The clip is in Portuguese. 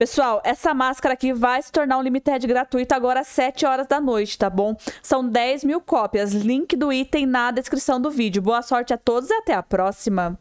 Pessoal, essa máscara aqui vai se tornar um limited gratuito agora às 7 horas da noite, tá bom? São 10 mil cópias. Link do item na descrição do vídeo. Boa sorte a todos e até a próxima.